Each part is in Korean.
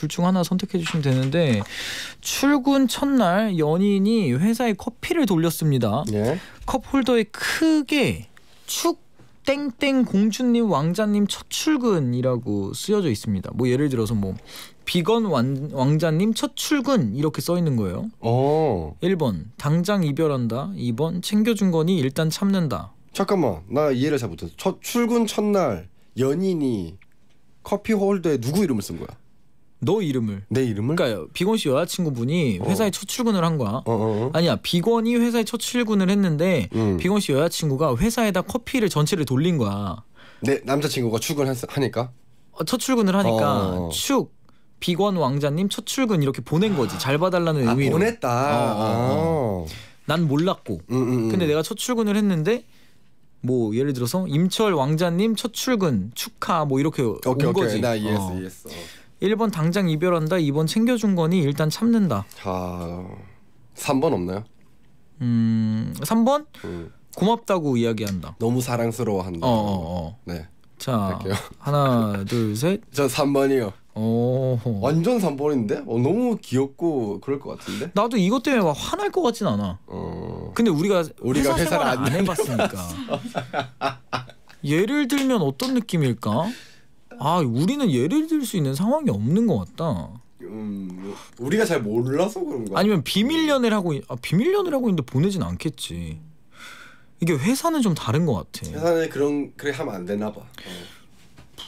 둘 중 하나 선택해 주시면 되는데 출근 첫날 연인이 회사에 커피를 돌렸습니다. 예. 컵 홀더에 크게 축 땡땡 공주님 왕자님 첫 출근이라고 쓰여져 있습니다. 뭐 예를 들어서 뭐 비건 왕, 왕자님 첫 출근 이렇게 써 있는 거예요. 어. 1번 당장 이별한다. 2번 챙겨준 거니 일단 참는다. 잠깐만 나 이해를 잘 못했어. 첫 출근 첫날 연인이 커피 홀더에 누구 이름을 쓴 거야? 너 이름을 내 이름을? 그러니까 비건 씨 여자친구분이 어. 회사에 어. 첫 출근을 한 거야. 어어. 어, 어. 아니야 비건이 회사에 첫 출근을 했는데 음. 비건 씨 여자친구가 회사에다 커피를 전체를 돌린 거야. 내 남자친구가 출근하니까? 어, 첫 출근을 하니까 어. 축 비건 왕자님 첫 출근 이렇게 보낸 거지 잘 봐달라는 아, 의미로. 보냈다. 어, 난 몰랐고 음, 음, 음, 근데 내가 첫 출근을 했는데 뭐 예를 들어서 임철 왕자님 첫 출근 축하 뭐 이렇게 오케이, 온 오케이. 나 이해했어 이해했어. 1번 당장 이별한다. 2번 챙겨준 거니 일단 참는다. 아, 3번 없나요? 음, 3번? 음. 고맙다고 이야기한다. 너무 사랑스러워한다. 어, 어, 어. 네. 자, 할게요. 하나, 둘, 셋. 전 3번이요. 오. 완전 3번인데? 어, 너무 귀엽고 그럴 것 같은데? 나도 이것 때문에 막 화날 것 같진 않아. 어. 근데 우리가 우리가 회사 회사를 안, 안 해봤으니까. 예를 들면 어떤 느낌일까? 아 우리는 예를 들 수 있는 상황이 없는 것 같다. 음 우리가 잘 몰라서 그런가? 아니면 비밀 연애라고 아, 비밀 연애라고 있는데 보내진 않겠지. 이게 회사는 좀 다른 것 같아. 회사는 그런 그래 하면 안 되나 봐.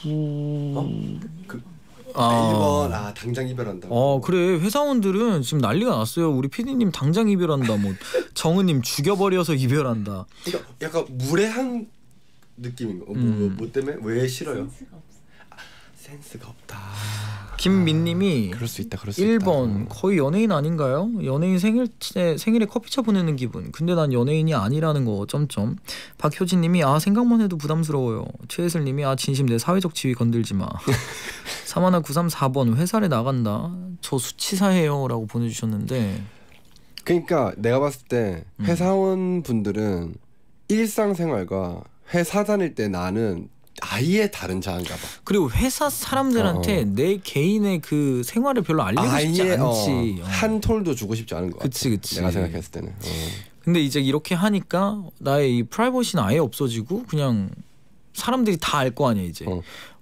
음. 어. 음... 어? 그, 아. 이번 아 당장 이별한다. 어 그래 회사원들은 지금 난리가 났어요. 우리 피디님 당장 이별한다. 뭐 정은님 죽여버려서 이별한다. 그러니까 약간 무례한 느낌인 거. 뭐, 뭐, 음. 뭐, 뭐 때문에 왜 싫어요? 센스가 없다. 김민님이 아, 그럴 수 있다. 그럴 수 1번 있다. 음. 거의 연예인 아닌가요? 연예인 생일 때 생일에 커피차 보내는 기분. 근데 난 연예인이 아니라는 거. 점점. 박효진님이 아 생각만 해도 부담스러워요. 최혜슬님이 아 진심 내 사회적 지위 건들지 마. 사마나 934번 회사를 나간다. 저 수치사해요라고 보내주셨는데. 그러니까 내가 봤을 때 음. 회사원 분들은 음. 일상생활과 회사 다닐 때 나는 아예 다른 자인가 아 봐. 그리고 회사 사람들한테 어, 어. 내 개인의 그 생활을 별로 알리고 싶지 어, 않지. 어. 한 톨도 주고 싶지 않은 거 같아. 그치 그치. 내가 생각했을 때는. 어. 근데 이제 이렇게 하니까 나의 이 프라이버시는 아예 없어지고 그냥 사람들이 다 알 거 아니야 이제. 어.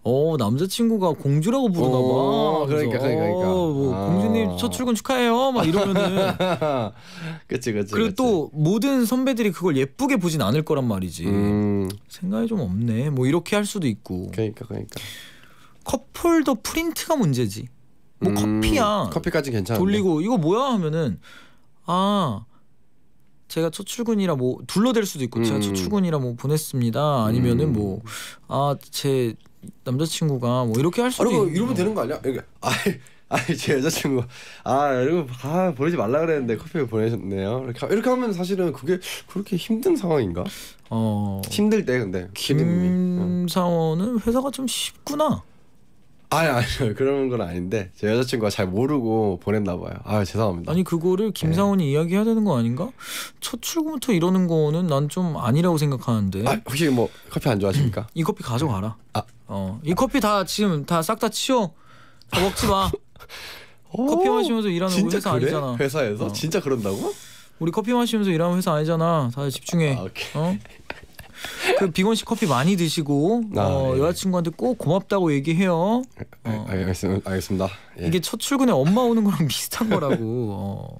어 남자친구가 공주라고 부르나 어, 봐. 그러니까 그러니까 그러니까. 어, 뭐 아. 공주님 첫 출근 축하해요. 막 이러면은. 그치 그치. 그리고 그치. 또 모든 선배들이 그걸 예쁘게 보진 않을 거란 말이지. 음. 생각이 좀 없네. 뭐 이렇게 할 수도 있고. 그러니까 그러니까. 커플도 프린트가 문제지. 뭐 음. 커피야. 커피까지 괜찮아. 돌리고 이거 뭐야 하면은 아 제가 첫 출근이라 뭐 둘러댈 수도 있고 음. 제가 첫 음. 출근이라 뭐 보냈습니다 아니면은 음. 뭐아제 남자친구가 뭐 이렇게 할 수도 아니, 이러면 되는 거 아니야? 이렇 아이 아이 제여자친구아 이거 아, 아, 아 보내지 말라 그랬는데 커피 보내셨네요. 이렇게 이렇게 하면 사실은 그게 그렇게 힘든 상황인가? 어 힘들 때 근데 김사원은 회사가 좀 쉽구나. 아, 아니 아니요 그런 건 아닌데 제 여자친구가 잘 모르고 보냈나 봐요 아 죄송합니다 아니 그거를 김상훈이 네. 이야기해야 되는 거 아닌가 첫 출근부터 이러는 거는 난 좀 아니라고 생각하는데 아, 혹시 뭐 커피 안 좋아하십니까 이 커피 가져가라 아 어, 이 커피 다 지금 다 싹 다 치워. 다 먹지 마. 어, 커피 마시면서 일하는 우리 회사 그래? 아니잖아. 회사에서 어. 진짜 그런다고? 우리 커피 마시면서 일하는 회사 아니잖아. 다들 집중해. 아, 어? 그 비건 씨 커피 많이 드시고 아, 어, 예. 여자친구한테 꼭 고맙다고 얘기해요. 어. 아, 알겠습니다. 아, 아, 알겠습니다. 예. 이게 첫 출근에 엄마 오는 거랑 비슷한 거라고. 어.